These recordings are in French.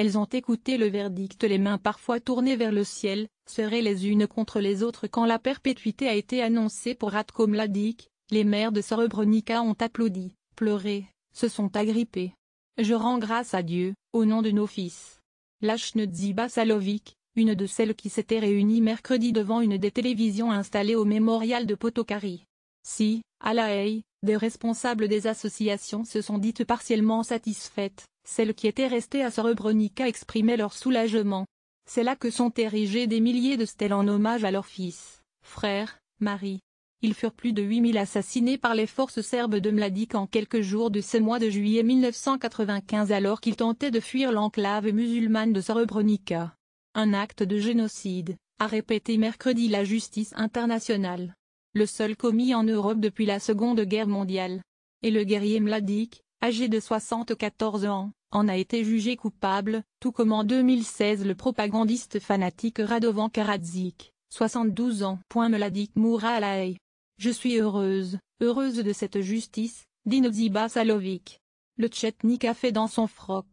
Elles ont écouté le verdict les mains parfois tournées vers le ciel, serrées les unes contre les autres quand la perpétuité a été annoncée pour Radko les mères de Srebrenica ont applaudi, pleuré, se sont agrippées. Je rends grâce à Dieu, au nom de nos fils. Dziba Salovic, une de celles qui s'étaient réunies mercredi devant une des télévisions installées au mémorial de Potokari, si, à la haye, des responsables des associations se sont dites partiellement satisfaites, celles qui étaient restées à Srebrenica exprimaient leur soulagement. C'est là que sont érigées des milliers de stèles en hommage à leur fils, frère, mari. Ils furent plus de 8000 assassinés par les forces serbes de Mladic en quelques jours de ce mois de juillet 1995 alors qu'ils tentaient de fuir l'enclave musulmane de Srebrenica. Un acte de génocide, a répété mercredi la justice internationale le seul commis en Europe depuis la Seconde Guerre mondiale. Et le guerrier Mladic, âgé de 74 ans, en a été jugé coupable, tout comme en 2016 le propagandiste fanatique Radovan Karadzic, 72 ans. Mladic mourra à la haie. Je suis heureuse, heureuse de cette justice, dit Noziba Salovic. Le tchetnik a fait dans son froc.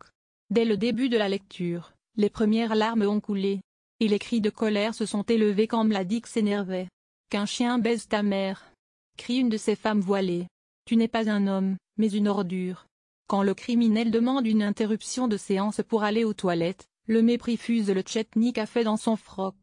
Dès le début de la lecture, les premières larmes ont coulé. Et les cris de colère se sont élevés quand Mladic s'énervait. Qu'un chien baise ta mère crie une de ces femmes voilées. Tu n'es pas un homme, mais une ordure. Quand le criminel demande une interruption de séance pour aller aux toilettes, le mépris fuse le tchétnik à fait dans son froc.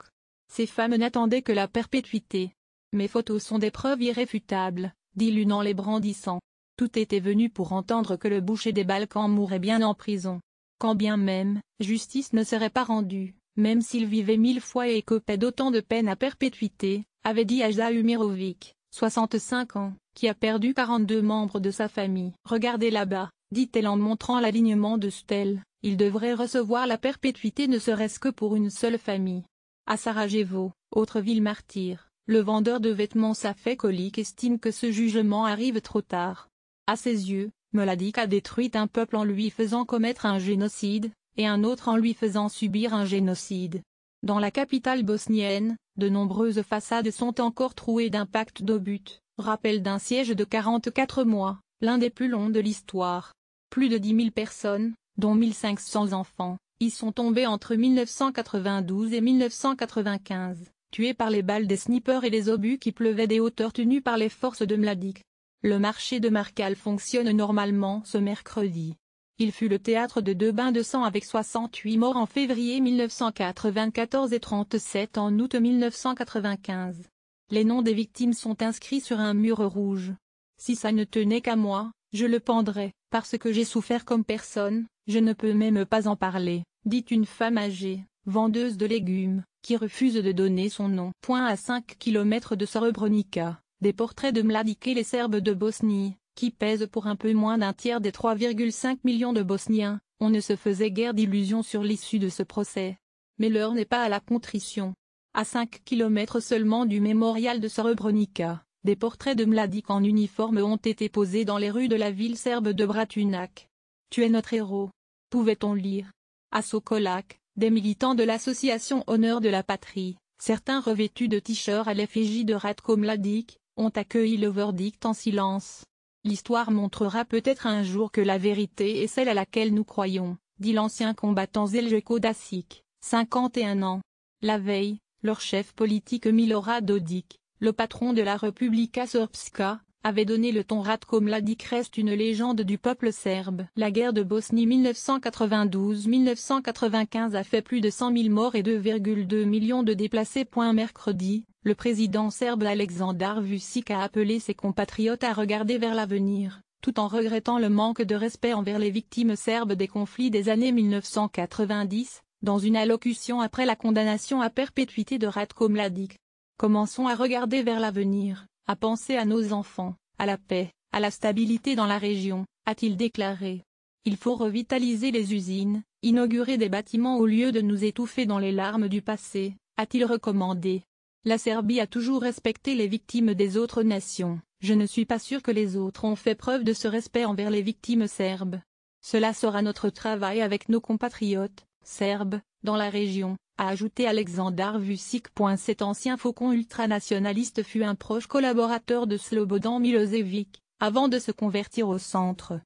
Ces femmes n'attendaient que la perpétuité. Mes photos sont des preuves irréfutables, dit l'une en les brandissant. Tout était venu pour entendre que le boucher des Balkans mourait bien en prison. Quand bien même, justice ne serait pas rendue même s'il vivait mille fois et copait d'autant de peine à perpétuité, avait dit Aja Mirovic, 65 ans, qui a perdu 42 membres de sa famille. Regardez là-bas, dit-elle en montrant l'alignement de Stèle, il devrait recevoir la perpétuité ne serait-ce que pour une seule famille. À Sarajevo, autre ville martyre, le vendeur de vêtements Safet Colique estime que ce jugement arrive trop tard. À ses yeux, Meladik a détruit un peuple en lui faisant commettre un génocide, et un autre en lui faisant subir un génocide. Dans la capitale bosnienne, de nombreuses façades sont encore trouées d'impacts d'obus, rappel d'un siège de 44 mois, l'un des plus longs de l'histoire. Plus de 10 000 personnes, dont 500 enfants, y sont tombées entre 1992 et 1995, tuées par les balles des snipers et les obus qui pleuvaient des hauteurs tenues par les forces de Mladic. Le marché de Markal fonctionne normalement ce mercredi. Il fut le théâtre de deux bains de sang avec 68 morts en février 1994 et 37 en août 1995. Les noms des victimes sont inscrits sur un mur rouge. Si ça ne tenait qu'à moi, je le pendrais, parce que j'ai souffert comme personne, je ne peux même pas en parler, dit une femme âgée, vendeuse de légumes, qui refuse de donner son nom. Point à 5 km de Srebrenica, des portraits de Mladik et les Serbes de Bosnie, qui pèse pour un peu moins d'un tiers des 3,5 millions de Bosniens, on ne se faisait guère d'illusions sur l'issue de ce procès. Mais l'heure n'est pas à la contrition. À 5 km seulement du mémorial de Srebrenica, des portraits de Mladic en uniforme ont été posés dans les rues de la ville serbe de Bratunac. Tu es notre héros. Pouvait-on lire. À Sokolac, des militants de l'association Honneur de la Patrie, certains revêtus de t-shirts à l'effigie de Ratko Mladic, ont accueilli le verdict en silence. L'histoire montrera peut-être un jour que la vérité est celle à laquelle nous croyons, dit l'ancien combattant Zeljko et 51 ans. La veille, leur chef politique Milorad Dodik, le patron de la Republika Srpska, avait donné le ton Ratko Mladic reste une légende du peuple serbe. La guerre de Bosnie 1992-1995 a fait plus de 100 000 morts et 2,2 millions de déplacés. Mercredi, le président serbe Aleksandar Vucic a appelé ses compatriotes à regarder vers l'avenir, tout en regrettant le manque de respect envers les victimes serbes des conflits des années 1990, dans une allocution après la condamnation à perpétuité de Ratko Mladic. Commençons à regarder vers l'avenir à penser à nos enfants, à la paix, à la stabilité dans la région, a-t-il déclaré. Il faut revitaliser les usines, inaugurer des bâtiments au lieu de nous étouffer dans les larmes du passé, a-t-il recommandé. La Serbie a toujours respecté les victimes des autres nations, je ne suis pas sûr que les autres ont fait preuve de ce respect envers les victimes serbes. Cela sera notre travail avec nos compatriotes, serbes, dans la région, a ajouté Alexandar Vucic. Cet ancien faucon ultranationaliste fut un proche collaborateur de Slobodan Milosevic, avant de se convertir au centre.